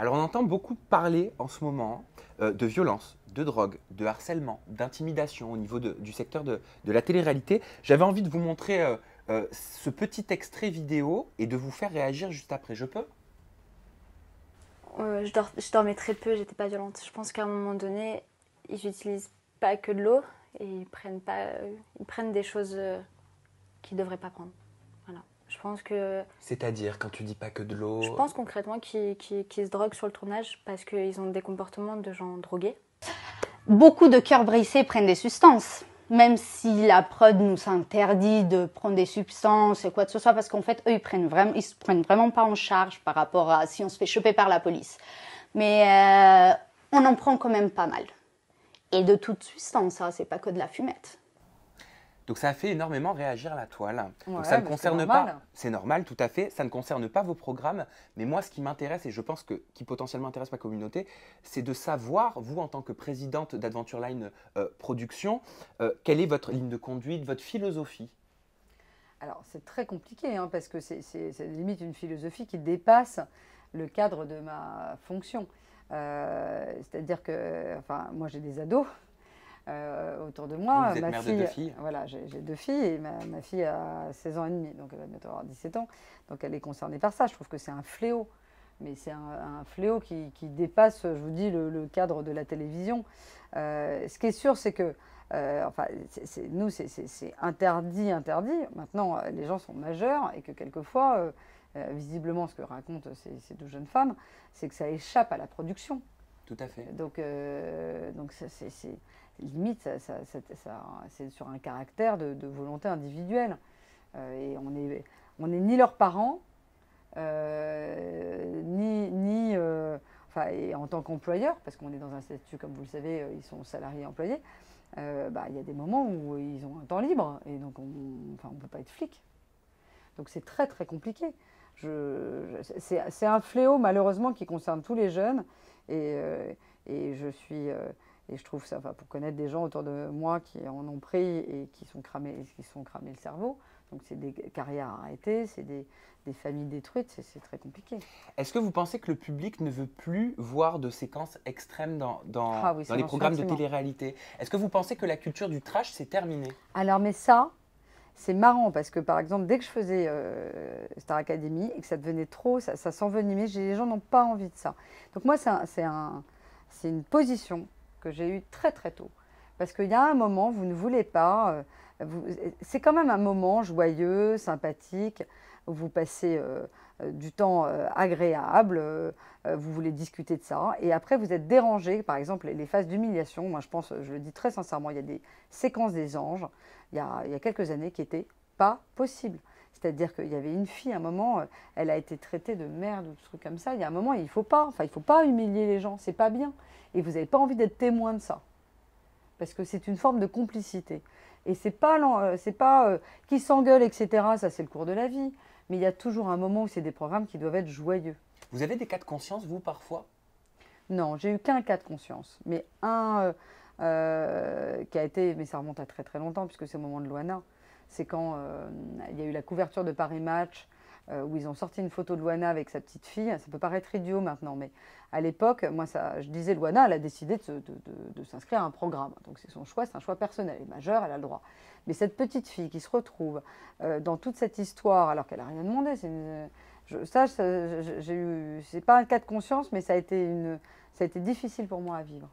Alors on entend beaucoup parler en ce moment euh, de violence, de drogue, de harcèlement, d'intimidation au niveau du secteur de, la télé-réalité. J'avais envie de vous montrer euh, euh, ce petit extrait vidéo et de vous faire réagir juste après. Je peux je, dormais très peu, j'étais pas violente. Je pense qu'à un moment donné, ils n'utilisent pas que de l'eau et ils prennent, pas, ils prennent des choses qu'ils ne devraient pas prendre. Je pense que. C'est-à-dire quand tu dis pas que de l'eau. Je pense concrètement qu'ils se droguent sur le tournage parce qu'ils ont des comportements de gens drogués. Beaucoup de cœurs brisés prennent des substances. Même si la prod nous interdit de prendre des substances et quoi que ce soit, parce qu'en fait, eux, ils prennent se prennent vraiment pas en charge par rapport à si on se fait choper par la police. Mais euh, on en prend quand même pas mal. Et de toute substance, ça hein, c'est pas que de la fumette. Donc ça fait énormément réagir la toile. ça ne concerne pas, c'est normal, tout à fait, ça ne concerne pas vos programmes, mais moi ce qui m'intéresse et je pense que qui potentiellement intéresse ma communauté, c'est de savoir vous en tant que présidente d'Adventure Line euh, Production, euh, quelle est votre ligne de conduite, votre philosophie. Alors c'est très compliqué hein, parce que c'est limite une philosophie qui dépasse le cadre de ma fonction. Euh, c'est-à-dire que, enfin, moi j'ai des ados, euh, autour de moi. ma Voilà, j'ai deux filles et ma, fille a 16 ans et demi, donc elle va bientôt avoir 17 ans. Donc elle est concernée par ça. Je trouve que c'est un fléau. Mais c'est un, fléau qui, dépasse, je vous dis, le, cadre de la télévision. Euh, ce qui est sûr, c'est que euh, enfin, nous, c'est interdit, interdit. Maintenant, les gens sont majeurs et que quelquefois, visiblement, ce que racontent ces deux jeunes femmes, c'est que ça échappe à la production. Donc, euh, donc c'est, limite, c'est sur un caractère de, volonté individuelle. Euh, et on n'est on est ni leurs parents, euh, ni, ni enfin, en tant qu'employeur, parce qu'on est dans un statut, comme vous le savez, ils sont salariés employés. Bah, il y a des moments où ils ont un temps libre et donc on ne peut pas être flic. Donc c'est très très compliqué. Je, c'est un fléau malheureusement qui concerne tous les jeunes et, euh, et je suis. Euh, et je trouve ça, pour connaître des gens autour de moi qui en ont pris et qui sont cramés, qui sont cramés le cerveau, donc c'est des carrières arrêtées, c'est des, des, familles détruites, c'est très compliqué. Est-ce que vous pensez que le public ne veut plus voir de séquences extrêmes dans, dans, ah les programmes de télé-réalité Est-ce que vous pensez que la culture du trash s'est terminée Alors mais ça, c'est marrant parce que par exemple, dès que je faisais euh, Star Academy et que ça devenait trop, ça, s'envenimait, les gens n'ont pas envie de ça. Donc moi, c'est une position que j'ai eue très très tôt. Parce qu'il y a un moment, vous ne voulez pas euh, c'est quand même un moment joyeux, sympathique, où vous passez euh, euh, du temps euh, agréable, vous voulez discuter de ça, et après vous êtes dérangé, par exemple les phases d'humiliation, moi je pense, je le dis très sincèrement, il y a des séquences des anges, il y a, quelques années qui n'étaient pas possibles. C'est-à-dire qu'il y avait une fille, à un moment, elle a été traitée de merde ou de trucs comme ça. Il y a un moment, il ne faut pas. Enfin, il faut pas humilier les gens, c'est pas bien. Et vous n'avez pas envie d'être témoin de ça parce que c'est une forme de complicité. Et c'est pas, euh, pas euh, qui s'engueule, etc. Ça, c'est le cours de la vie. Mais il y a toujours un moment où c'est des programmes qui doivent être joyeux. Vous avez des cas de conscience, vous, parfois Non, j'ai eu qu'un cas de conscience. Mais un euh, qui a été, mais ça remonte à très très longtemps, puisque c'est au moment de Loana. C'est quand il y a eu la couverture de Paris Match euh, où ils ont sorti une photo de Luana avec sa petite fille. Ça peut paraître idiot maintenant, mais à l'époque, moi, ça, je disais, Luana, elle a décidé de, s'inscrire à un programme. Donc c'est son choix, c'est un choix personnel. et majeur, elle a le droit. Mais cette petite fille qui se retrouve euh, dans toute cette histoire, alors qu'elle n'a rien demandé, c'est ça, ça c'est pas un cas de conscience, mais ça a été difficile pour moi à vivre.